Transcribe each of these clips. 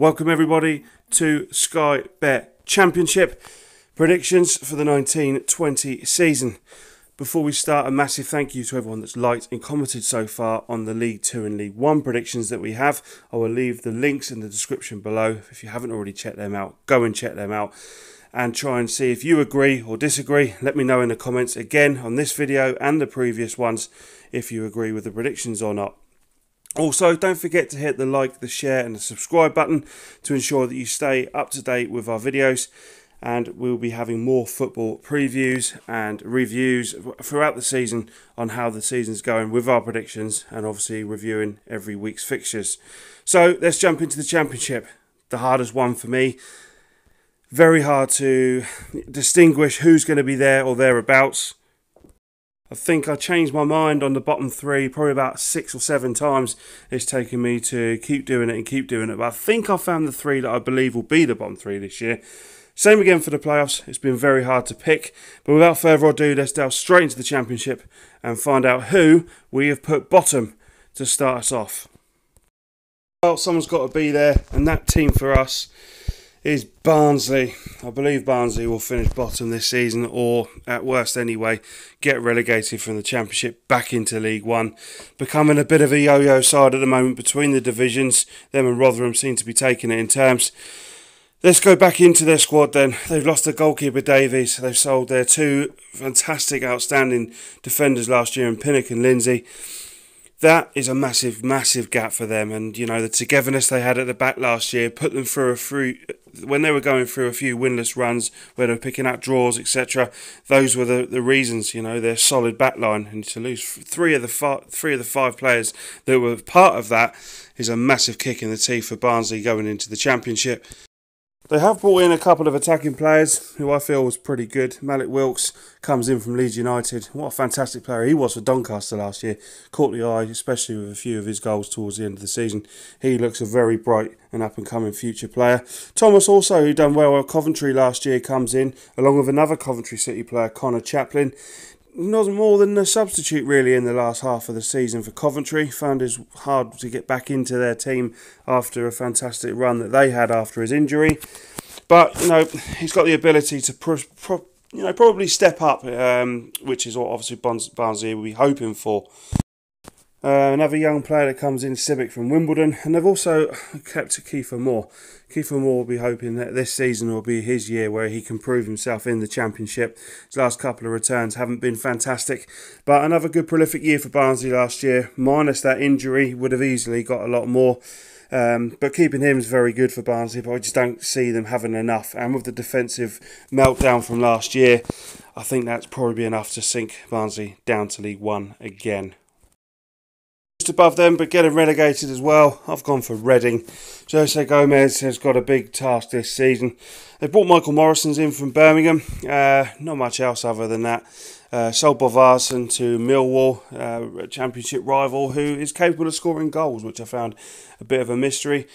Welcome, everybody, to Sky Bet Championship predictions for the 19 20 season. Before we start, a massive thank you to everyone that's liked and commented so far on the League 2 and League 1 predictions that we have. I will leave the links in the description below. If you haven't already checked them out, go and check them out and try and see if you agree or disagree. Let me know in the comments again on this video and the previous ones if you agree with the predictions or not. Also, don't forget to hit the like, the share, and the subscribe button to ensure that you stay up to date with our videos. And we'll be having more football previews and reviews throughout the season on how the season's going with our predictions and obviously reviewing every week's fixtures. So let's jump into the championship, the hardest one for me. Very hard to distinguish who's going to be there or thereabouts. I think I changed my mind on the bottom three probably about six or seven times. It's taken me to keep doing it and keep doing it. But I think I found the three that I believe will be the bottom three this year. Same again for the playoffs. It's been very hard to pick. But without further ado, let's delve straight into the championship and find out who we have put bottom to start us off. Well, someone's got to be there, and that team for us is Barnsley. I believe Barnsley will finish bottom this season, or at worst, anyway, get relegated from the Championship back into League One. Becoming a bit of a yo yo side at the moment between the divisions. Them and Rotherham seem to be taking it in terms. Let's go back into their squad then. They've lost their goalkeeper Davies. They've sold their two fantastic, outstanding defenders last year in Pinnock and Lindsay that is a massive, massive gap for them. And you know the togetherness they had at the back last year put them through a few when they were going through a few winless runs where they were picking up draws, etc. Those were the, the reasons. You know their solid back line and to lose three of the five, three of the five players that were part of that is a massive kick in the teeth for Barnsley going into the championship. They have brought in a couple of attacking players who I feel was pretty good. Malik Wilkes comes in from Leeds United. What a fantastic player he was for Doncaster last year. Caught the eye, especially with a few of his goals towards the end of the season. He looks a very bright and up and coming future player. Thomas also, who done well at Coventry last year, comes in along with another Coventry City player, Connor Chaplin. Not more than a substitute, really, in the last half of the season for Coventry. Found it hard to get back into their team after a fantastic run that they had after his injury. But, you know, he's got the ability to pro- pro- you know, probably step up, um, which is what obviously Barnsley will be hoping for. Uh, another young player that comes in, Sibic from Wimbledon, and they've also kept Kiefer Moore. Kiefer Moore will be hoping that this season will be his year where he can prove himself in the Championship. His last couple of returns haven't been fantastic, but another good prolific year for Barnsley last year. Minus that injury, would have easily got a lot more. Um, but keeping him is very good for Barnsley, but I just don't see them having enough. And with the defensive meltdown from last year, I think that's probably enough to sink Barnsley down to League One again just above them, but getting relegated as well. I've gone for Reading. Jose Gomez has got a big task this season. They brought Michael Morrison's in from Birmingham. Uh, not much else other than that. Uh, sold Bovarson to Millwall, uh, a championship rival who is capable of scoring goals, which I found a bit of a mystery.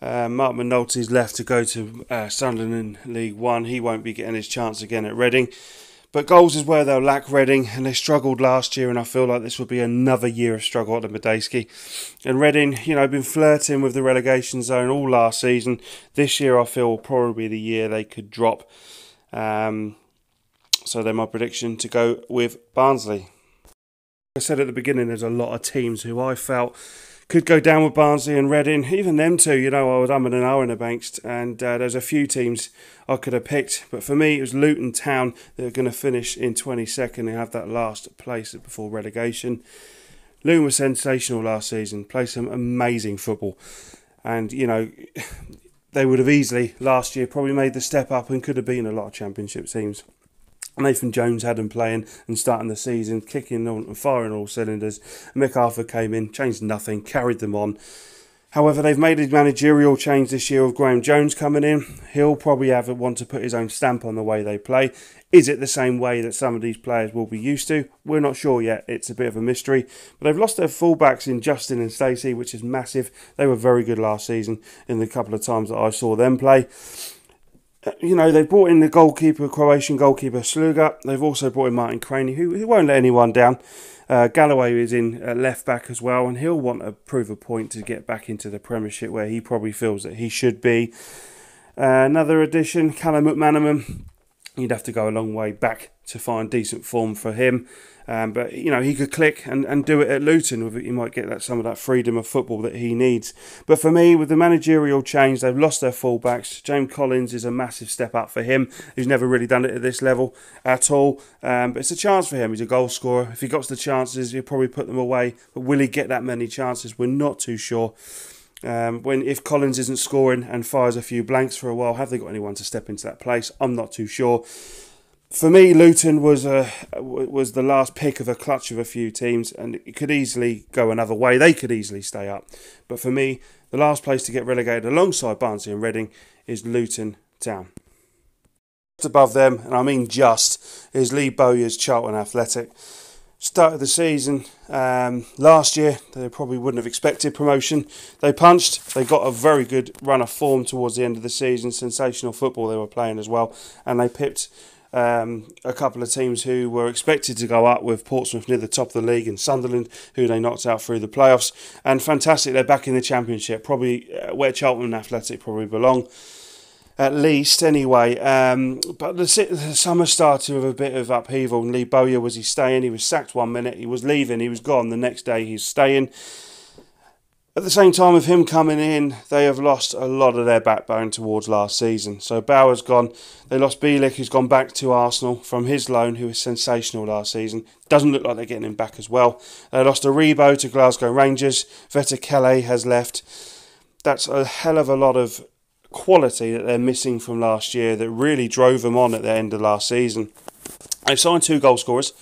Uh, Mark Minolti's left to go to uh, Sunderland in League One. He won't be getting his chance again at Reading. But goals is where they'll lack Reading, and they struggled last year, and I feel like this will be another year of struggle at the Medeski. And Reading, you know, been flirting with the relegation zone all last season. This year, I feel, will probably be the year they could drop. Um, so then my prediction to go with Barnsley. I said at the beginning, there's a lot of teams who I felt could go down with Barnsley and Reading. Even them two, you know, I was umming in the banks, and uh, there's a few teams I could have picked. But for me, it was Luton Town that are going to finish in 22nd and have that last place before relegation. Luton was sensational last season, played some amazing football. And, you know, they would have easily, last year, probably made the step up and could have been a lot of championship teams. Nathan Jones had him playing and starting the season, kicking on and firing all cylinders. Mick Arthur came in, changed nothing, carried them on. However, they've made a managerial change this year with Graham Jones coming in. He'll probably have want to put his own stamp on the way they play. Is it the same way that some of these players will be used to? We're not sure yet. It's a bit of a mystery. But they've lost their fullbacks in Justin and Stacey, which is massive. They were very good last season in the couple of times that I saw them play you know, they've brought in the goalkeeper, Croatian goalkeeper Sluga. They've also brought in Martin Craney, who, who won't let anyone down. Uh, Galloway is in uh, left back as well, and he'll want to prove a point to get back into the Premiership where he probably feels that he should be. Uh, another addition, Callum McManaman. You'd have to go a long way back to find decent form for him. Um, but you know he could click and, and do it at Luton. With it, he might get that some of that freedom of football that he needs. But for me, with the managerial change, they've lost their fullbacks. James Collins is a massive step up for him. He's never really done it at this level at all. Um, but it's a chance for him. He's a goal scorer. If he gets the chances, he'll probably put them away. But will he get that many chances? We're not too sure. Um, when if Collins isn't scoring and fires a few blanks for a while, have they got anyone to step into that place? I'm not too sure for me, Luton was a uh, was the last pick of a clutch of a few teams, and it could easily go another way. They could easily stay up, but for me, the last place to get relegated alongside Barnsley and Reading is Luton Town. Just above them, and I mean just, is Lee Bowyer's Charlton Athletic. Start of the season um, last year, they probably wouldn't have expected promotion. They punched. They got a very good run of form towards the end of the season. Sensational football they were playing as well, and they pipped um, a couple of teams who were expected to go up with Portsmouth near the top of the league and Sunderland, who they knocked out through the playoffs. And fantastic, they're back in the Championship, probably uh, where Cheltenham Athletic probably belong. At least, anyway. Um, but the, the, summer started with a bit of upheaval. And Lee Bowyer was he staying? He was sacked one minute. He was leaving. He was gone. The next day, he's staying. At the same time of him coming in, they have lost a lot of their backbone towards last season. So Bauer's gone. They lost Bielik, who's gone back to Arsenal from his loan, who was sensational last season. Doesn't look like they're getting him back as well. They lost Aribo to Glasgow Rangers. Veta Kelly has left. That's a hell of a lot of quality that they're missing from last year that really drove them on at the end of last season. They've signed two goal scorers,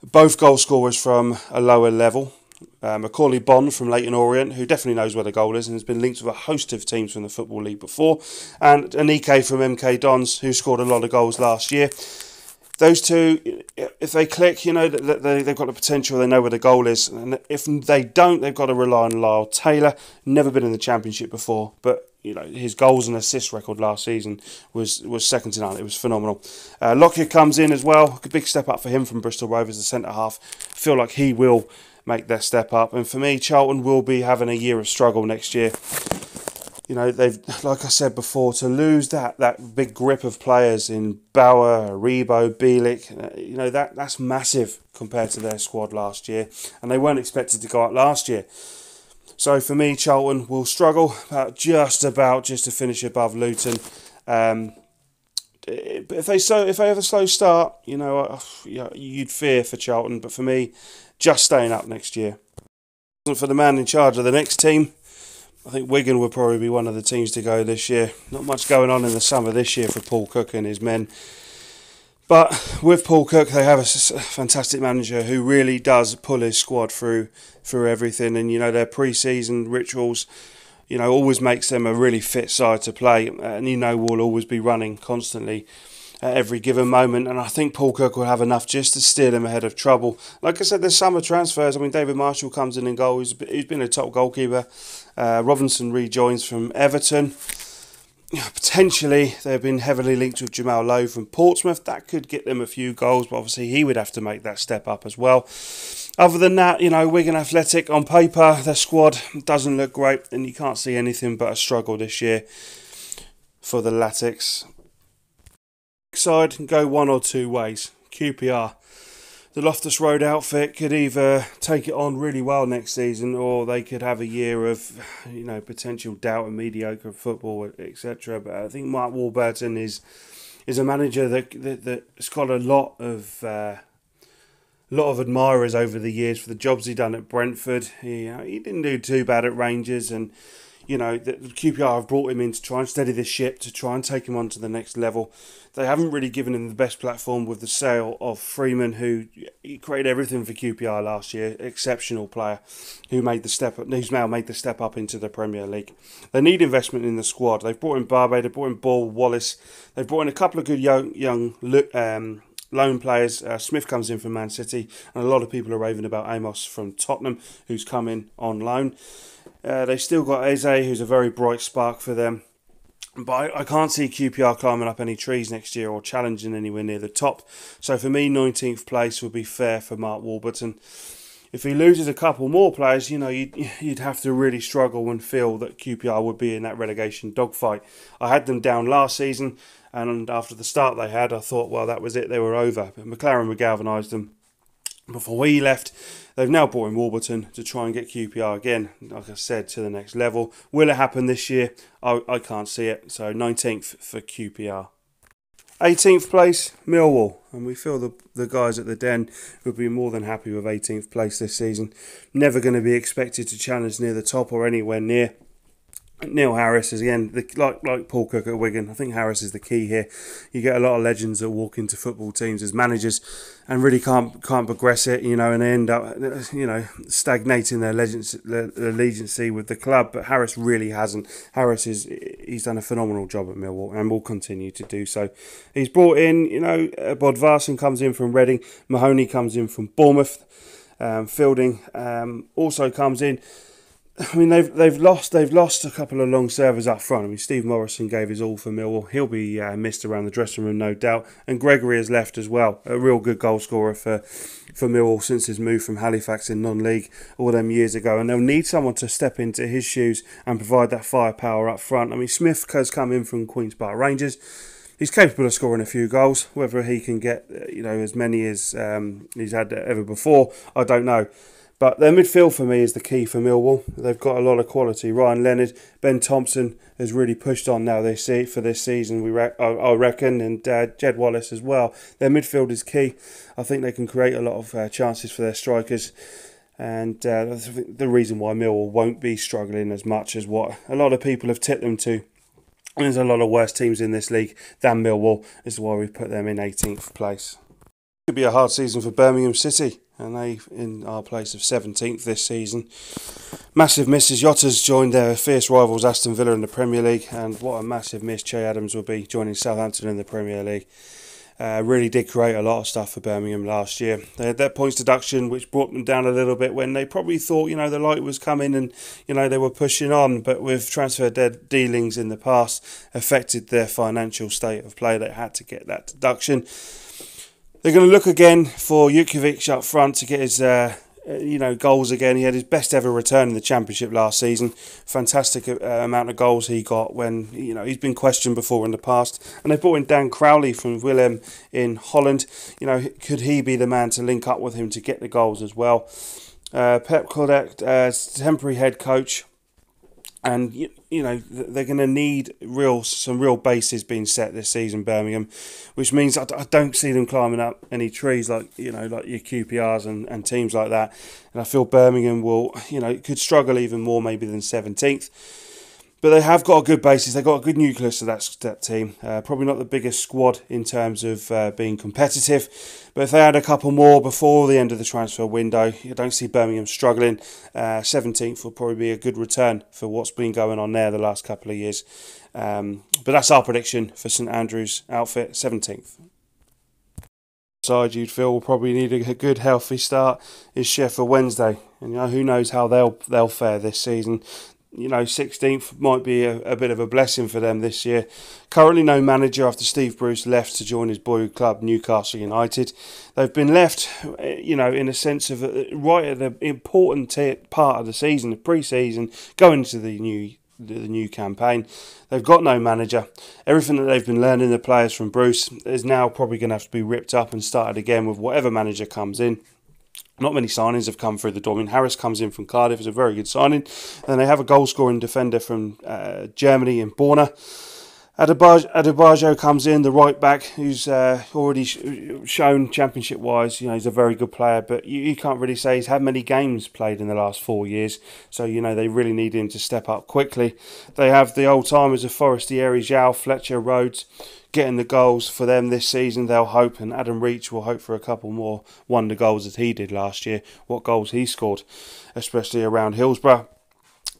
both goal scorers from a lower level. Uh, Macaulay Bond from Leighton Orient, who definitely knows where the goal is and has been linked with a host of teams from the Football League before, and Anike from MK Dons, who scored a lot of goals last year. Those two, if they click, you know, they, they've got the potential, they know where the goal is. And if they don't, they've got to rely on Lyle Taylor, never been in the Championship before, but you know his goals and assist record last season was was second to none. It was phenomenal. Uh, Lockyer comes in as well, a big step up for him from Bristol Rovers, the centre half. Feel like he will make their step up. And for me, Charlton will be having a year of struggle next year. You know, they've, like I said before, to lose that that big grip of players in Bauer, Rebo, Bielik, uh, you know, that, that's massive compared to their squad last year. And they weren't expected to go out last year. So for me, Charlton will struggle about just about just to finish above Luton. Um, if they so if they have a slow start, you know, uh, you'd fear for Charlton. But for me, just staying up next year. For the man in charge of the next team, I think Wigan will probably be one of the teams to go this year. Not much going on in the summer this year for Paul Cook and his men. But with Paul Cook, they have a fantastic manager who really does pull his squad through through everything. And you know their pre-season rituals, you know, always makes them a really fit side to play. And you know we'll always be running constantly at every given moment. And I think Paul Cook will have enough just to steer them ahead of trouble. Like I said, there's summer transfers. I mean, David Marshall comes in in goal. He's, he's been a top goalkeeper. Uh, Robinson rejoins from Everton. Potentially, they've been heavily linked with Jamal Lowe from Portsmouth. That could get them a few goals, but obviously he would have to make that step up as well. Other than that, you know, Wigan Athletic on paper, their squad doesn't look great, and you can't see anything but a struggle this year for the Latics side can go one or two ways. QPR. The Loftus Road outfit could either take it on really well next season or they could have a year of, you know, potential doubt and mediocre football, etc. But I think Mark Warburton is is a manager that, that, that's got a lot of uh, lot of admirers over the years for the jobs he done at Brentford. He, uh, he didn't do too bad at Rangers, and you know, the, the QPR have brought him in to try and steady this ship, to try and take him on to the next level. They haven't really given him the best platform with the sale of Freeman, who created everything for QPR last year, exceptional player, who made the step up, who's now made the step up into the Premier League. They need investment in the squad. They've brought in Barbe, they've brought in Ball, Wallace, they've brought in a couple of good young young um, loan players. Uh, Smith comes in from Man City, and a lot of people are raving about Amos from Tottenham, who's come in on loan. Uh, they still got Eze, who's a very bright spark for them. But I, I, can't see QPR climbing up any trees next year or challenging anywhere near the top. So for me, 19th place would be fair for Mark Warburton. If he loses a couple more players, you know, you'd, you'd have to really struggle and feel that QPR would be in that relegation dogfight. I had them down last season, and after the start they had, I thought, well, that was it, they were over. But McLaren regalvanised them before he left. They've now brought in Warburton to try and get QPR again, like I said, to the next level. Will it happen this year? I, I can't see it. So 19th for QPR. 18th place, Millwall. And we feel the, the guys at the Den would be more than happy with 18th place this season. Never going to be expected to challenge near the top or anywhere near. Neil Harris is again the, like like Paul Cook at Wigan. I think Harris is the key here. You get a lot of legends that walk into football teams as managers, and really can't can't progress it. You know, and they end up you know stagnating their legends their with the club. But Harris really hasn't. Harris is he's done a phenomenal job at Millwall and will continue to do so. He's brought in you know uh, Bodvarsson comes in from Reading, Mahoney comes in from Bournemouth, um, Fielding um, also comes in. I mean, they've they've lost they've lost a couple of long servers up front. I mean, Steve Morrison gave his all for Millwall. He'll be uh, missed around the dressing room, no doubt. And Gregory has left as well. A real good scorer for for Millwall since his move from Halifax in non-league all them years ago. And they'll need someone to step into his shoes and provide that firepower up front. I mean, Smith has come in from Queens Park Rangers he's capable of scoring a few goals. Whether he can get uh, you know as many as um, he's had ever before, I don't know. But their midfield for me is the key for Millwall. They've got a lot of quality. Ryan Leonard, Ben Thompson has really pushed on now. They see for this season, we re- I reckon, and uh, Jed Wallace as well. Their midfield is key. I think they can create a lot of uh, chances for their strikers, and uh, the reason why Millwall won't be struggling as much as what a lot of people have tipped them to. And There's a lot of worse teams in this league than Millwall. This is why we put them in 18th place. It could be a hard season for Birmingham City and they in our place of 17th this season. Massive misses. Yotta's joined their fierce rivals Aston Villa in the Premier League, and what a massive miss Che Adams will be joining Southampton in the Premier League. Uh, really did create a lot of stuff for Birmingham last year. They had their points deduction, which brought them down a little bit when they probably thought, you know, the light was coming and, you know, they were pushing on. But with transfer dead dealings in the past, affected their financial state of play. They had to get that deduction. They're going to look again for Jukovic up front to get his, uh, uh, you know, goals again. He had his best ever return in the championship last season. Fantastic uh, amount of goals he got when you know he's been questioned before in the past. And they brought in Dan Crowley from Willem in Holland. You know, could he be the man to link up with him to get the goals as well? Uh, Pep Codec, uh, temporary head coach, and you, you know they're going to need real some real bases being set this season Birmingham which means I, I, don't see them climbing up any trees like you know like your QPRs and, and teams like that and I feel Birmingham will you know could struggle even more maybe than 17th but they have got a good basis. They've got a good nucleus to that, that team. Uh, probably not the biggest squad in terms of uh, being competitive, but if they had a couple more before the end of the transfer window, I don't see Birmingham struggling. Uh, 17th will probably be a good return for what's been going on there the last couple of years. Um, but that's our prediction for St Andrews outfit, 17th side you'd feel will probably need a good healthy start is Sheffield Wednesday. And you know, who knows how they'll they'll fare this season you know, 16th might be a, a, bit of a blessing for them this year. Currently, no manager after Steve Bruce left to join his boyhood club, Newcastle United. They've been left, eh, you know, in a sense of eh, right at the important part of the season, the pre season, going to the new the new campaign. They've got no manager. Everything that they've been learning, the players from Bruce, is now probably going to have to be ripped up and started again with whatever manager comes in. Not many signings have come through the door. I mean, Harris comes in from Cardiff, is a very good signing. And they have a goal scoring defender from uh, Germany in Borna. Adebajo, comes in, the right back, who's uh, already sh- shown championship wise, you know, he's a very good player, but you, you, can't really say he's had many games played in the last four years. So, you know, they really need him to step up quickly. They have the old timers of Forestieri, Zhao, Fletcher, Rhodes getting the goals for them this season. They'll hope, and Adam Reach will hope for a couple more wonder goals as he did last year, what goals he scored, especially around Hillsborough.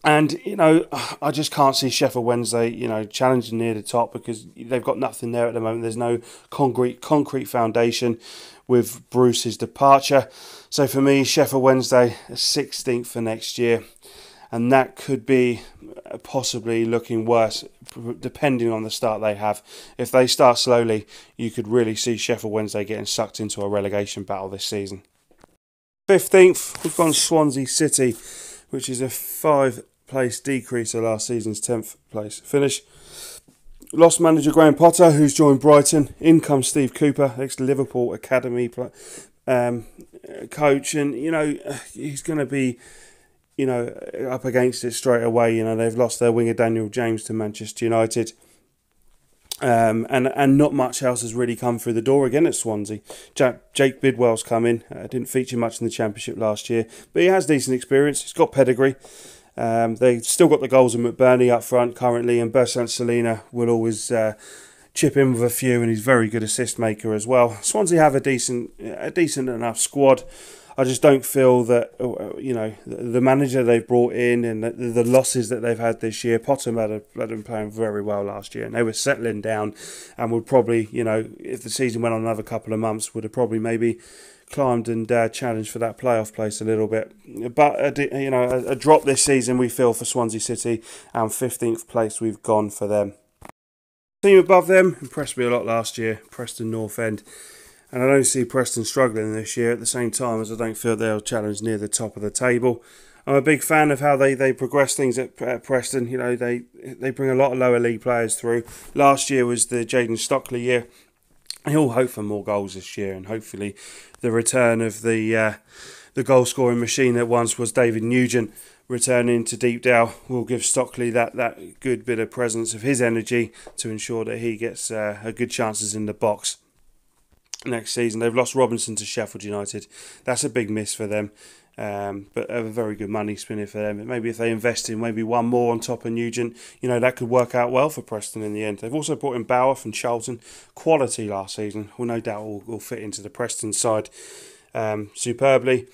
And you know, I just can't see Sheffield Wednesday, you know, challenging near the top because they've got nothing there at the moment. There's no concrete concrete foundation with Bruce's departure. So for me, Sheffield Wednesday, 16th for next year, and that could be possibly looking worse depending on the start they have. If they start slowly, you could really see Sheffield Wednesday getting sucked into a relegation battle this season. 15th, we've gone Swansea City which is a five place decrease to last season's 10th place finish. Lost manager Graham Potter, who's joined Brighton. In comes Steve Cooper, ex Liverpool Academy um, coach. And, you know, he's going to be, you know, up against it straight away. You know, they've lost their winger Daniel James to Manchester United. Um, and and not much else has really come through the door again at Swansea. Jack, Jake Bidwell's come in. Uh, didn't feature much in the championship last year, but he has decent experience. He's got pedigree. Um, they've still got the goals of McBurney up front currently, and Bersan Selina will always uh, chip in with a few, and he's very good assist maker as well. Swansea have a decent a decent enough squad. I just don't feel that uh, you know the manager they've brought in and the, the losses that they've had this year. Potter had, a, had them playing very well last year, and they were settling down, and would probably you know if the season went on another couple of months, would have probably maybe climbed and uh, challenged for that playoff place a little bit. But you know a, a drop this season we feel for Swansea City, and fifteenth place we've gone for them. Team above them impressed me a lot last year, Preston North End and I don't see Preston struggling this year at the same time as I don't feel they'll challenge near the top of the table. I'm a big fan of how they, they progress things at, at Preston. You know, they they bring a lot of lower league players through. Last year was the Jaden Stockley year. He'll hope for more goals this year and hopefully the return of the uh, the goal scoring machine that once was David Nugent returning to Deepdale will give Stockley that, that good bit of presence of his energy to ensure that he gets uh, a good chances in the box next season. They've lost Robinson to Sheffield United. That's a big miss for them. Um, but a very good money spinner for them. Maybe if they invest in maybe one more on top of Nugent, you know, that could work out well for Preston in the end. They've also brought in Bauer from Charlton. Quality last season. Well, no doubt will, will fit into the Preston side um, superbly.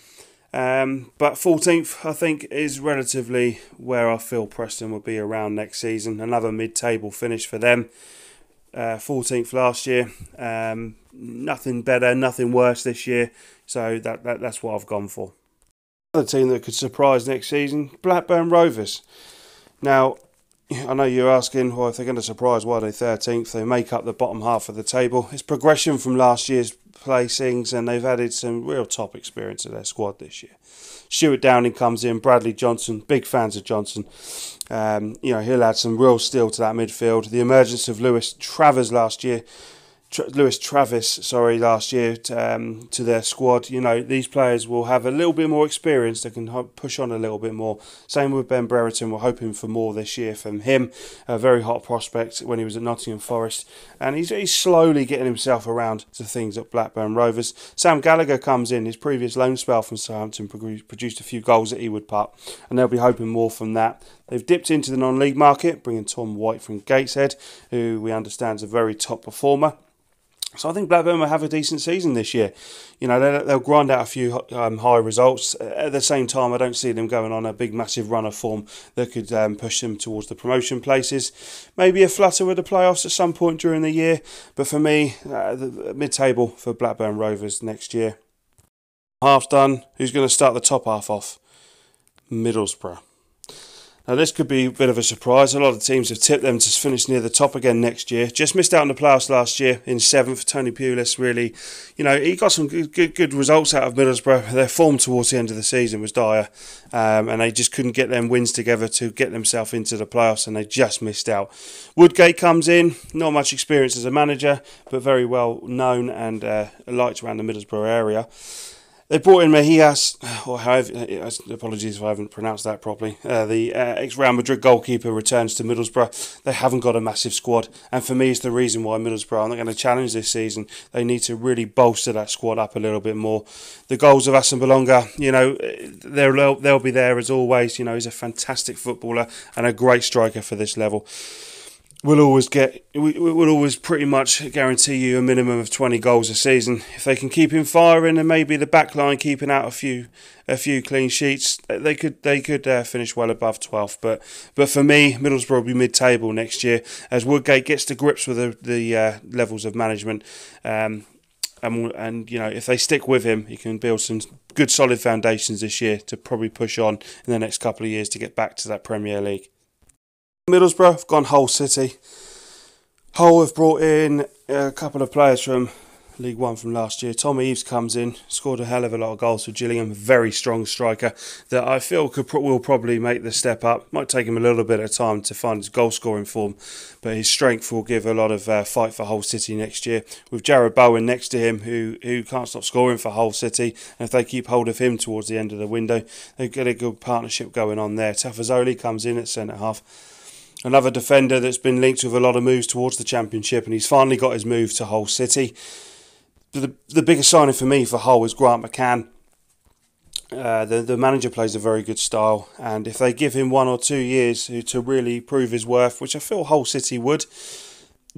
Um, but 14th, I think, is relatively where I feel Preston will be around next season. Another mid table finish for them uh, 14th last year. Um, nothing better, nothing worse this year. So that, that that's what I've gone for. Another team that could surprise next season, Blackburn Rovers. Now, I know you're asking, well, if they're going to surprise, why are they 13th? They make up the bottom half of the table. It's progression from last year's placings, and they've added some real top experience to their squad this year. Stuart Downing comes in, Bradley Johnson, big fans of Johnson. Um, you know, he'll add some real steel to that midfield. The emergence of Lewis Travers last year Tra- Lewis Travis, sorry, last year to, um, to their squad. You know, these players will have a little bit more experience. They can push on a little bit more. Same with Ben Brereton. We're hoping for more this year from him. A very hot prospect when he was at Nottingham Forest. And he's, he's slowly getting himself around to things at Blackburn Rovers. Sam Gallagher comes in. His previous loan spell from Southampton produced a few goals at Ewood Park. And they'll be hoping more from that. They've dipped into the non league market, bringing Tom White from Gateshead, who we understand is a very top performer. So I think Blackburn will have a decent season this year. You know, they'll, they'll grind out a few um, high results. At the same time, I don't see them going on a big, massive run of form that could um, push them towards the promotion places. Maybe a flutter with the playoffs at some point during the year. But for me, uh, mid-table for Blackburn Rovers next year. Half done. Who's going to start the top half off? Middlesbrough. Now, this could be a bit of a surprise. A lot of teams have tipped them to finish near the top again next year. Just missed out on the playoffs last year in seventh. Tony Pulis really, you know, he got some good, good, good results out of Middlesbrough. Their form towards the end of the season was dire, um, and they just couldn't get them wins together to get themselves into the playoffs, and they just missed out. Woodgate comes in, not much experience as a manager, but very well known and uh, liked around the Middlesbrough area. They brought in Mejias, or however, apologies if I haven't pronounced that properly. Uh, the uh, ex Real Madrid goalkeeper returns to Middlesbrough. They haven't got a massive squad, and for me, it's the reason why Middlesbrough are not going to challenge this season. They need to really bolster that squad up a little bit more. The goals of Asim Belonga, you know, they'll, they'll be there as always. You know, he's a fantastic footballer and a great striker for this level we'll always get we, we'll always pretty much guarantee you a minimum of 20 goals a season if they can keep him firing and maybe the back line keeping out a few a few clean sheets they could they could uh, finish well above 12th but but for me Middlesbrough will be mid-table next year as Woodgate gets to grips with the, the uh, levels of management um, and, and you know if they stick with him he can build some good solid foundations this year to probably push on in the next couple of years to get back to that Premier League Middlesbrough have gone Hull City. Hull have brought in a couple of players from League One from last year. Tommy Eves comes in, scored a hell of a lot of goals for Gillingham. Very strong striker that I feel could will probably make the step up. Might take him a little bit of time to find his goal scoring form, but his strength will give a lot of uh, fight for Hull City next year. With Jared Bowen next to him, who who can't stop scoring for Hull City, and if they keep hold of him towards the end of the window, they get a good partnership going on there. Tafazoli comes in at centre half another defender that's been linked with a lot of moves towards the championship, and he's finally got his move to Hull City. The, the biggest signing for me for Hull is Grant McCann. Uh, the the manager plays a very good style, and if they give him one or two years to really prove his worth, which I feel Hull City would,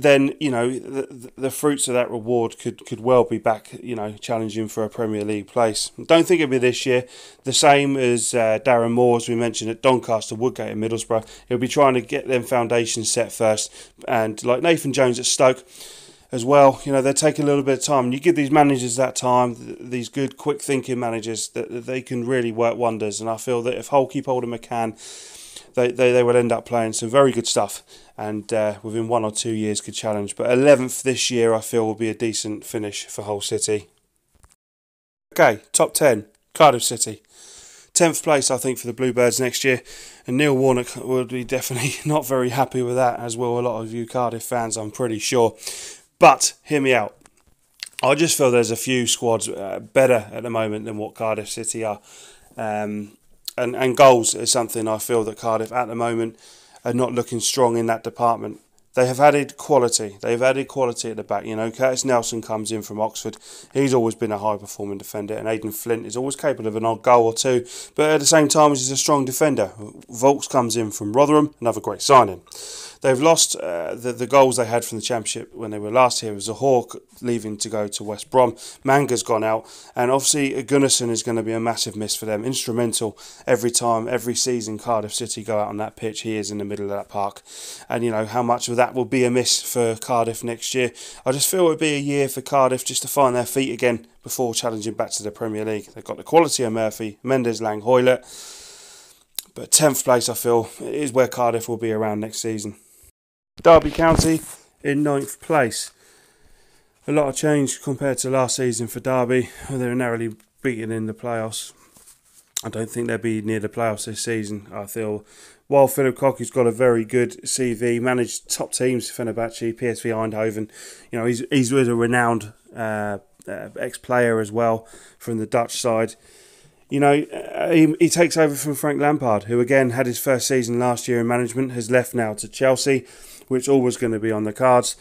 then you know the, the fruits of that reward could could well be back you know challenging for a Premier League place. Don't think it'll be this year. The same as uh, Darren Moore, as we mentioned at Doncaster, Woodgate, and Middlesbrough. He'll be trying to get them foundations set first, and like Nathan Jones at Stoke as well. You know, they take a little bit of time. you give these managers that time, these good, quick thinking managers, that, that, they can really work wonders. And I feel that if Hull keep hold of McCann they, they, they will end up playing some very good stuff and uh, within one or two years could challenge. But 11th this year, I feel, will be a decent finish for Hull City. Okay, top 10, Cardiff City. 10th place, I think, for the Bluebirds next year. And Neil Warnock will be definitely not very happy with that, as will a lot of you Cardiff fans, I'm pretty sure. But hear me out. I just feel there's a few squads uh, better at the moment than what Cardiff City are. Um, and, and goals is something I feel that Cardiff at the moment are not looking strong in that department. They have added quality. They've added quality at the back. You know, Curtis Nelson comes in from Oxford. He's always been a high performing defender, and Aidan Flint is always capable of an odd goal or two. But at the same time, he's a strong defender. Volks comes in from Rotherham, another great signing. They've lost uh, the, the goals they had from the Championship when they were last here. It was a Hawk leaving to go to West Brom. Manga's gone out. And obviously, Gunnarsson is going to be a massive miss for them. Instrumental every time, every season Cardiff City go out on that pitch. He is in the middle of that park. And, you know, how much of that will be a miss for Cardiff next year? I just feel it would be a year for Cardiff just to find their feet again before challenging back to the Premier League. They've got the quality of Murphy, Mendes, Lang, Hoylett. But 10th place, I feel, is where Cardiff will be around next season. Derby County in ninth place. A lot of change compared to last season for Derby. They were narrowly beaten in the playoffs. I don't think they'll be near the playoffs this season. I feel while Philip Koch has got a very good CV, managed top teams, Fenerbahce, PSV Eindhoven. You know, he's he's a renowned uh, uh, ex-player as well from the Dutch side. You know, he, he takes over from Frank Lampard, who again had his first season last year in management, has left now to Chelsea, which always going to be on the cards.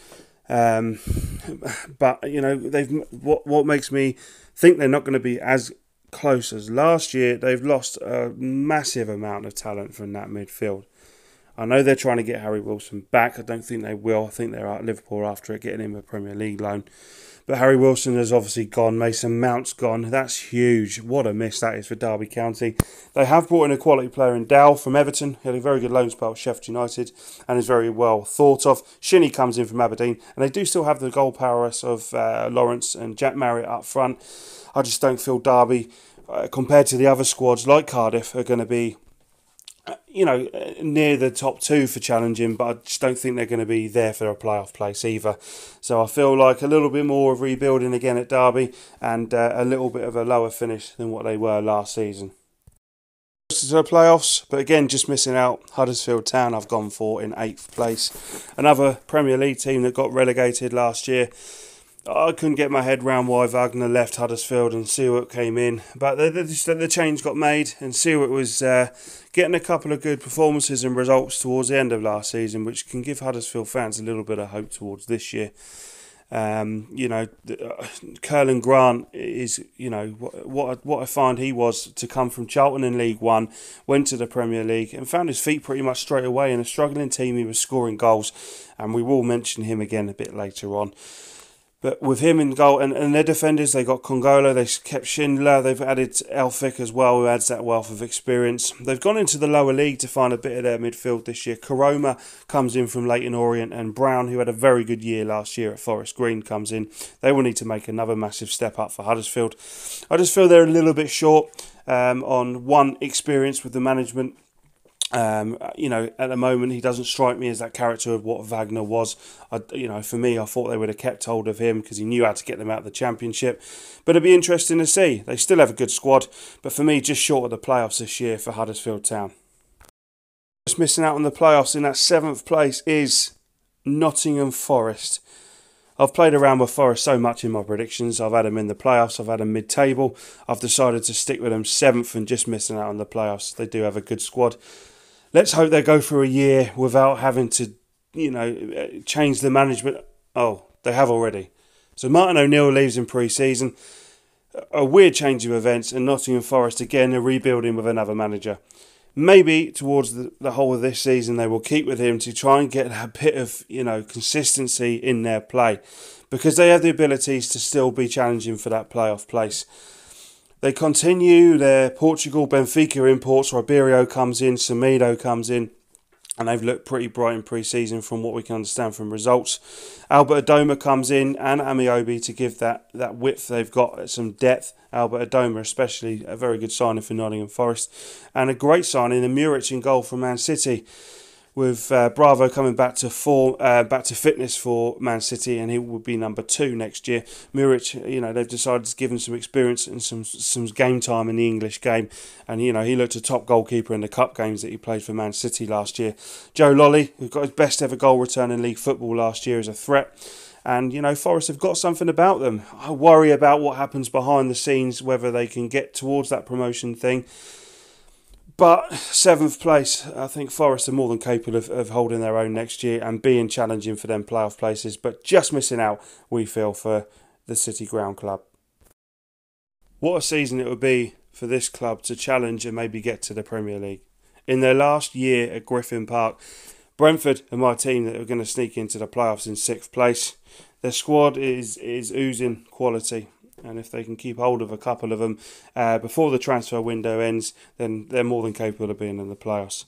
Um, but you know, they've what what makes me think they're not going to be as close as last year. They've lost a massive amount of talent from that midfield. I know they're trying to get Harry Wilson back. I don't think they will. I think they're at Liverpool after it, getting him a Premier League loan. But Harry Wilson has obviously gone. Mason Mount's gone. That's huge. What a miss that is for Derby County. They have brought in a quality player in Dow from Everton. He had a very good loan spell at Sheffield United and is very well thought of. Shinny comes in from Aberdeen, and they do still have the goal prowess of uh, Lawrence and Jack Marriott up front. I just don't feel Derby, uh, compared to the other squads like Cardiff, are going to be you know, near the top two for challenging, but I just don't think they're going to be there for a playoff place either. So I feel like a little bit more of rebuilding again at Derby and uh, a little bit of a lower finish than what they were last season. To the playoffs, but again, just missing out. Huddersfield Town, I've gone for in eighth place. Another Premier League team that got relegated last year. I couldn't get my head around why Wagner left Huddersfield and Seward came in, but the, the, the change got made and Seward was uh, getting a couple of good performances and results towards the end of last season, which can give Huddersfield fans a little bit of hope towards this year. Um, you know, uh, Curlin Grant is, you know, what what I, what I find he was to come from Charlton in League One, went to the Premier League and found his feet pretty much straight away in a struggling team. He was scoring goals, and we will mention him again a bit later on. But with him in goal and, and their defenders, they got Congola. they kept Schindler, they've added Elphick as well, who adds that wealth of experience. They've gone into the lower league to find a bit of their midfield this year. Caroma comes in from Leighton Orient, and Brown, who had a very good year last year at Forest Green, comes in. They will need to make another massive step up for Huddersfield. I just feel they're a little bit short um, on one experience with the management um, you know, at the moment, he doesn't strike me as that character of what Wagner was. I, you know, for me, I thought they would have kept hold of him because he knew how to get them out of the championship. But it'd be interesting to see. They still have a good squad, but for me, just short of the playoffs this year for Huddersfield Town. Just missing out on the playoffs in that seventh place is Nottingham Forest. I've played around with Forest so much in my predictions. I've had them in the playoffs, I've had them mid table. I've decided to stick with them seventh and just missing out on the playoffs. They do have a good squad let's hope they go for a year without having to, you know, change the management. Oh, they have already. So Martin O'Neill leaves in pre-season. A weird change of events, and Nottingham Forest again are rebuilding with another manager. Maybe towards the, the whole of this season, they will keep with him to try and get a bit of you know consistency in their play, because they have the abilities to still be challenging for that playoff place. They continue their Portugal, Benfica imports. Ribeiro comes in, Semedo comes in, and they've looked pretty bright in pre-season from what we can understand from results. Albert Adoma comes in and Amiobi to give that that width they've got some depth. Albert Adoma, especially a very good signing for Nottingham Forest, and a great signing, a Muric in goal for Man City with uh, Bravo coming back to form, uh, back to fitness for Man City, and he will be number two next year. Muric, you know, they've decided to give him some experience and some some game time in the English game, and you know he looked a top goalkeeper in the cup games that he played for Man City last year. Joe Lolly, who got his best ever goal return in league football last year, is a threat. And you know, Forest have got something about them. I worry about what happens behind the scenes, whether they can get towards that promotion thing. But seventh place, I think Forest are more than capable of, of holding their own next year and being challenging for them playoff places, but just missing out, we feel, for the City Ground Club. What a season it would be for this club to challenge and maybe get to the Premier League. In their last year at Griffin Park, Brentford and my team that are going to sneak into the playoffs in sixth place. Their squad is, is oozing quality and if they can keep hold of a couple of them uh, before the transfer window ends, then they're more than capable of being in the playoffs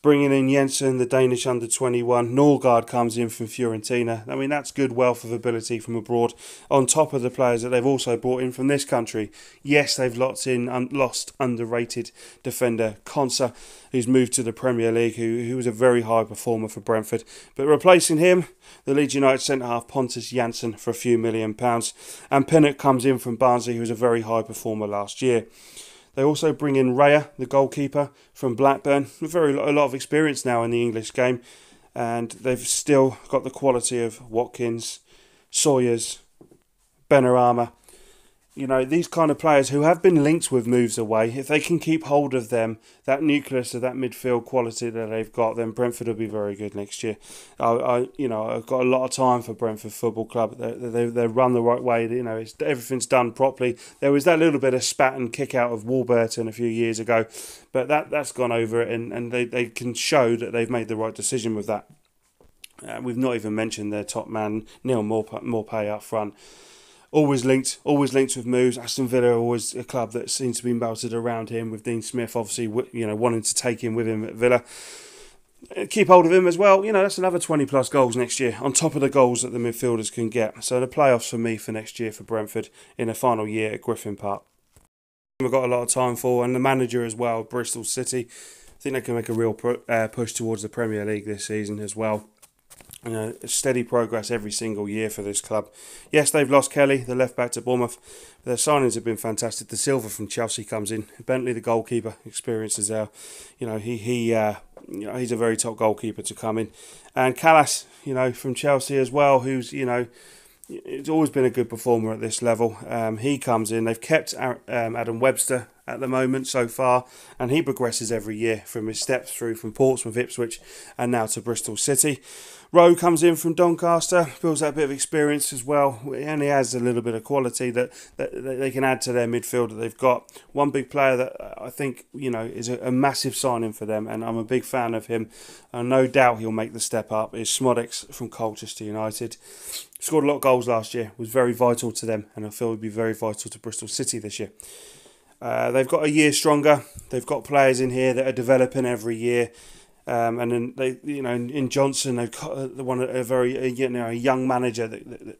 bringing in Jensen, the Danish under 21. Norgard comes in from Fiorentina. I mean, that's good wealth of ability from abroad, on top of the players that they've also brought in from this country. Yes, they've locked in and lost underrated defender Consa, who's moved to the Premier League, who, who was a very high performer for Brentford. But replacing him, the Leeds United centre half Pontus Janssen for a few million pounds. And Pinnock comes in from Barnsley, who was a very high performer last year. They also bring in Raya, the goalkeeper from Blackburn, very a lot of experience now in the English game, and they've still got the quality of Watkins, Sawyer's, Benarama, you know, these kind of players who have been linked with moves away, if they can keep hold of them, that nucleus of that midfield quality that they've got, then Brentford will be very good next year. I, I you know, I've got a lot of time for Brentford Football Club. They, they, they run the right way. You know, it's, everything's done properly. There was that little bit of spat and kick out of Warburton a few years ago, but that, that's gone over it, and, and they, they can show that they've made the right decision with that. Uh, we've not even mentioned their top man, Neil Morpay, pay up front always linked, always linked with moves. Aston Villa always a club that seems to be melted around him with Dean Smith, obviously, you know, wanting to take him with him at Villa. Uh, keep hold of him as well. You know, that's another 20 plus goals next year on top of the goals that the midfielders can get. So the playoffs for me for next year for Brentford in a final year at Griffin Park. We've got a lot of time for, and the manager as well, Bristol City. I think they can make a real uh, push towards the Premier League this season as well you know, steady progress every single year for this club. Yes, they've lost Kelly, the left back to Bournemouth. Their signings have been fantastic. The silver from Chelsea comes in. Bentley, the goalkeeper, experiences there. You know, he he uh, you know, he's a very top goalkeeper to come in, and Callas, you know, from Chelsea as well, who's you know. It's always been a good performer at this level. Um, he comes in. They've kept um, Adam Webster at the moment so far, and he progresses every year from his steps through from Portsmouth, Ipswich, and now to Bristol City. Rowe comes in from Doncaster, builds that bit of experience as well, and he has a little bit of quality that, that, that they can add to their midfield that they've got. One big player that I think you know is a, a massive signing for them, and I'm a big fan of him. And no doubt he'll make the step up. Is Smodex from Colchester United? Scored a lot of goals last year, was very vital to them, and I feel would be very vital to Bristol City this year. Uh, they've got a year stronger. They've got players in here that are developing every year. Um, and then they, you know, in, in Johnson, they've got uh, the one a very a, you know a young manager that, that, that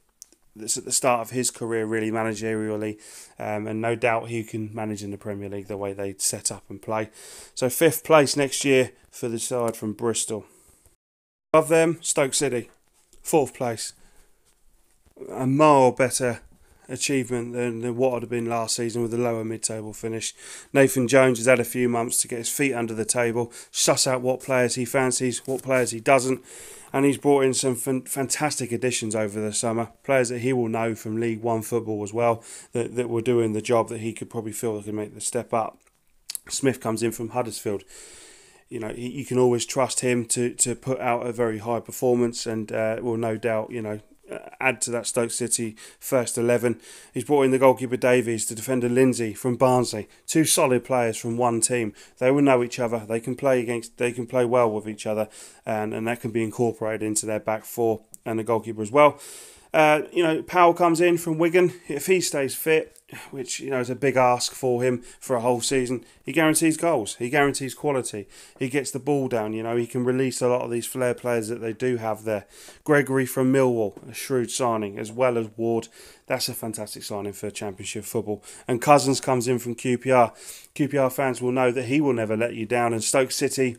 that's at the start of his career really managerially, um, and no doubt he can manage in the Premier League the way they set up and play. So fifth place next year for the side from Bristol. Above them, Stoke City, fourth place, a mile better achievement than, than what would have been last season with a lower mid table finish. Nathan Jones has had a few months to get his feet under the table, suss out what players he fancies, what players he doesn't, and he's brought in some fan- fantastic additions over the summer. Players that he will know from League One football as well that, that were doing the job that he could probably feel could make the step up. Smith comes in from Huddersfield you know you can always trust him to to put out a very high performance and uh, will no doubt you know add to that Stoke City first 11. He's brought in the goalkeeper Davies, the defender Lindsay from Barnsley. Two solid players from one team. They will know each other. They can play against. They can play well with each other, and and that can be incorporated into their back four and the goalkeeper as well. Uh, you know, Powell comes in from Wigan. If he stays fit, which you know is a big ask for him for a whole season. He guarantees goals. He guarantees quality. He gets the ball down. You know he can release a lot of these flair players that they do have there. Gregory from Millwall, a shrewd signing, as well as Ward. That's a fantastic signing for Championship football. And Cousins comes in from QPR. QPR fans will know that he will never let you down. And Stoke City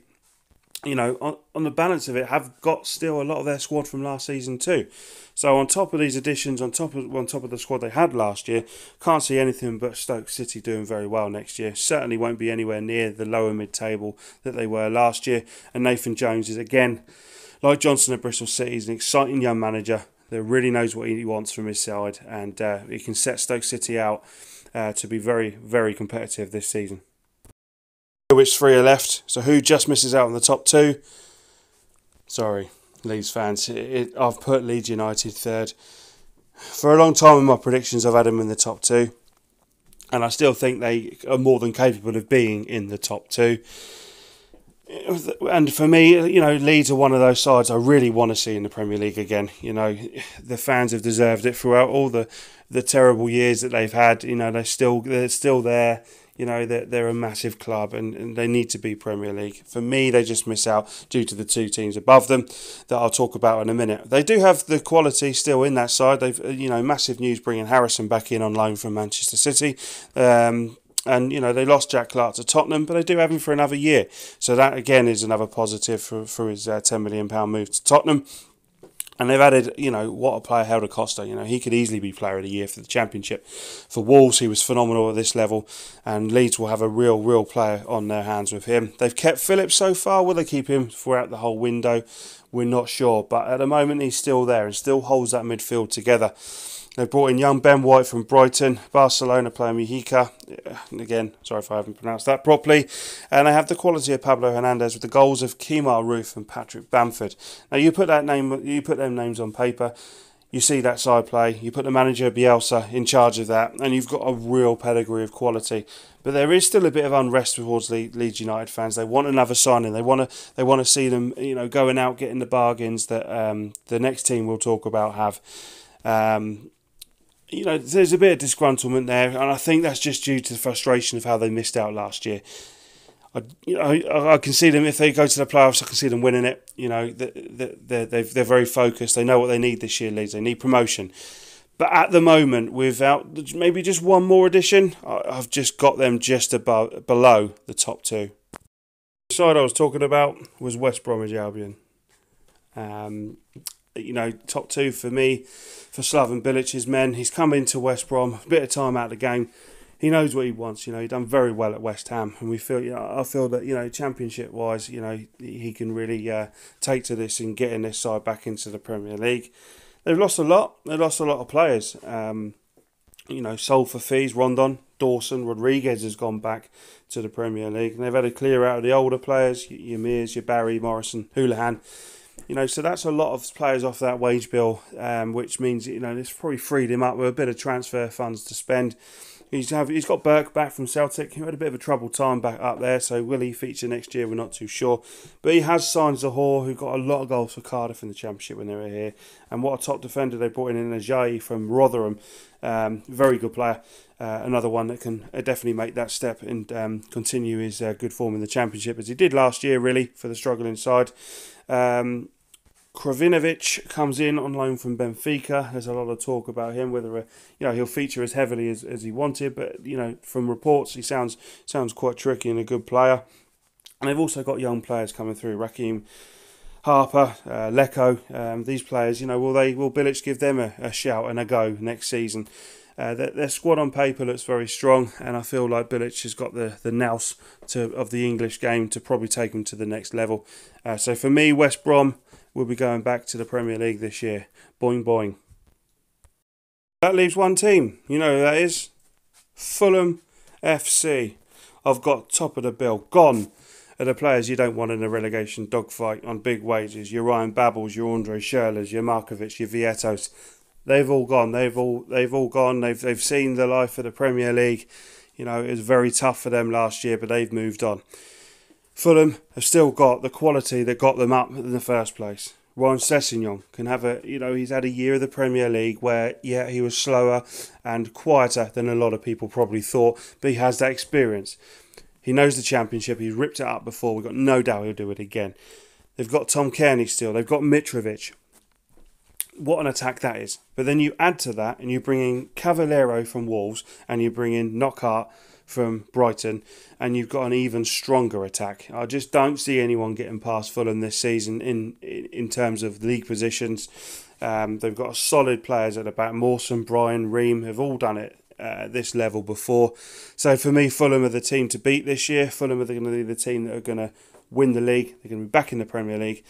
you know, on, on the balance of it, have got still a lot of their squad from last season too. So on top of these additions, on top of on top of the squad they had last year, can't see anything but Stoke City doing very well next year. Certainly won't be anywhere near the lower mid table that they were last year. And Nathan Jones is again, like Johnson at Bristol City, he's an exciting young manager that really knows what he wants from his side, and uh, he can set Stoke City out uh, to be very very competitive this season which three are left. So who just misses out on the top two? Sorry, Leeds fans. It, it, I've put Leeds United third. For a long time in my predictions, I've had them in the top two. And I still think they are more than capable of being in the top two. And for me, you know, Leeds are one of those sides I really want to see in the Premier League again. You know, the fans have deserved it throughout all the, the terrible years that they've had. You know, they are still they're still there you know they're, they're a massive club and, and they need to be Premier League. For me, they just miss out due to the two teams above them that I'll talk about in a minute. They do have the quality still in that side. They've uh, you know massive news bringing Harrison back in on loan from Manchester City. Um, and you know they lost Jack Clark to Tottenham, but they do have him for another year. So that again is another positive for, for his uh, ten million pound move to Tottenham. And they've added, you know, what a player Helder Costa. You know, he could easily be player of the year for the championship. For Wolves, he was phenomenal at this level, and Leeds will have a real, real player on their hands with him. They've kept Phillips so far. Will they keep him throughout the whole window? We're not sure, but at the moment he's still there and still holds that midfield together. They brought in young Ben White from Brighton, Barcelona player Mujica. Again, sorry if I haven't pronounced that properly. And they have the quality of Pablo Hernandez with the goals of Kemar Roof and Patrick Bamford. Now you put that name, you put them names on paper. You see that side play. You put the manager Bielsa in charge of that, and you've got a real pedigree of quality. But there is still a bit of unrest towards Le- Leeds United fans. They want another signing. They want to. They want to see them, you know, going out getting the bargains that um, the next team we'll talk about have. Um, you know, there's a bit of disgruntlement there, and I think that's just due to the frustration of how they missed out last year. I, you know, I, I can see them if they go to the playoffs. I can see them winning it. You know, they they they're very focused. They know what they need this year. Leeds. They need promotion. But at the moment, without maybe just one more addition, I've just got them just above below the top two. The side I was talking about was West Bromwich Albion. Um, you know, top two for me for Slaven Bilic's men. He's come into West Brom, a bit of time out of the game. He knows what he wants. You know, he's done very well at West Ham, and we feel, you know, I feel that you know, championship wise, you know, he can really uh, take to this and getting this side back into the Premier League. They've lost a lot. They lost a lot of players. Um, you know, sold for fees. Rondon, Dawson, Rodriguez has gone back to the Premier League, and they've had a clear out of the older players, your Mears, your Barry, Morrison, Houlihan you know, so that's a lot of players off that wage bill, um, which means you know it's probably freed him up with a bit of transfer funds to spend. He's have he's got Burke back from Celtic, He had a bit of a troubled time back up there. So will he feature next year? We're not too sure, but he has signed Zahor, who got a lot of goals for Cardiff in the Championship when they were here, and what a top defender they brought in in Ajayi from Rotherham, um, very good player. Uh, another one that can uh, definitely make that step and um, continue his uh, good form in the championship as he did last year, really for the struggling side. Um, Kravinovic comes in on loan from Benfica. There's a lot of talk about him whether uh, you know he'll feature as heavily as, as he wanted, but you know from reports he sounds sounds quite tricky and a good player. And they've also got young players coming through. Rakim Harper, uh, Lecco, um, these players. You know, will they will Bilic give them a, a shout and a go next season? Uh, their, squad on paper looks very strong, and I feel like Bilic has got the the nous to of the English game to probably take them to the next level. Uh, so for me, West Brom will be going back to the Premier League this year. Boing boing. That leaves one team. You know who that is? Fulham FC. I've got top of the bill. Gone are the players you don't want in a relegation dogfight on big wages. Your Ryan Babbles, your Andre Schurrlers, your Markovic, your Vietos they've all gone. They've all they've all gone. They've they've seen the life of the Premier League. You know, it was very tough for them last year, but they've moved on. Fulham have still got the quality that got them up in the first place. Juan Sessignon can have a, you know, he's had a year of the Premier League where, yeah, he was slower and quieter than a lot of people probably thought, but he has that experience. He knows the Championship, he's ripped it up before, we've got no doubt he'll do it again. They've got Tom Kearney still, they've got Mitrovic what an attack that is. But then you add to that and you bring in Cavalero from Wolves and you bring in Knockhart from Brighton and you've got an even stronger attack. I just don't see anyone getting past Fulham this season in in, in terms of league positions. Um, they've got solid players at the back. Mawson, Brian, Ream have all done it uh, this level before. So for me, Fulham are the team to beat this year. Fulham are going to be the team that are going to win the league. They're going to be back in the Premier League.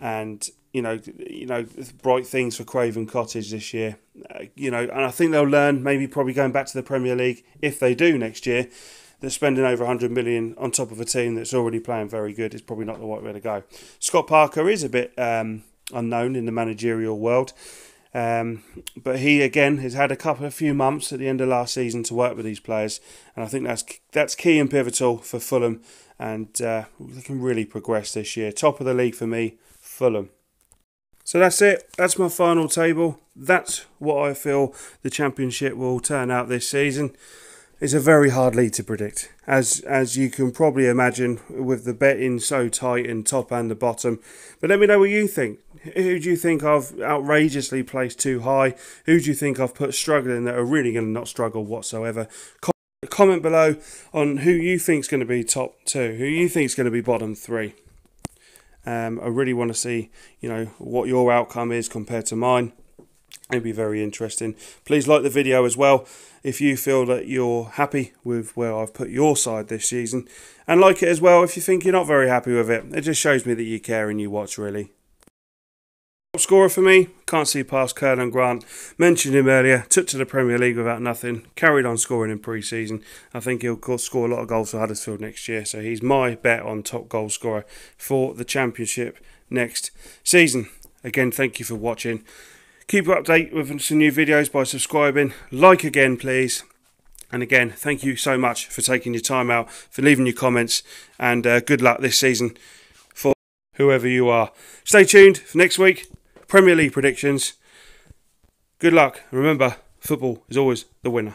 And you know, you know, bright things for Craven Cottage this year. Uh, you know, and I think they'll learn. Maybe probably going back to the Premier League if they do next year. They're spending over 100 million on top of a team that's already playing very good is probably not the right way to go. Scott Parker is a bit um, unknown in the managerial world. Um, but he again has had a couple of few months at the end of last season to work with these players, and I think that's that's key and pivotal for Fulham, and uh, they can really progress this year. Top of the league for me, Fulham. So that's it. That's my final table. That's what I feel the championship will turn out this season. It's a very hard lead to predict, as as you can probably imagine, with the betting so tight in top and the bottom. But let me know what you think. Who do you think I've outrageously placed too high? Who do you think I've put struggling that are really going to not struggle whatsoever? Comment below on who you think's going to be top two, who you think's going to be bottom three. Um, I really want to see, you know, what your outcome is compared to mine. It'd be very interesting. Please like the video as well if you feel that you're happy with where I've put your side this season. And like it as well if you think you're not very happy with it. It just shows me that you care and you watch, really. Top scorer for me, can't see past Curlin Grant. Mentioned him earlier, took to the Premier League without nothing, carried on scoring in pre season. I think he'll score a lot of goals for Huddersfield next year, so he's my bet on top goal scorer for the Championship next season. Again, thank you for watching. Keep up to date with some new videos by subscribing. Like again, please. And again, thank you so much for taking your time out, for leaving your comments, and uh, good luck this season for whoever you are. Stay tuned for next week. Premier League predictions. Good luck. Remember, football is always the winner.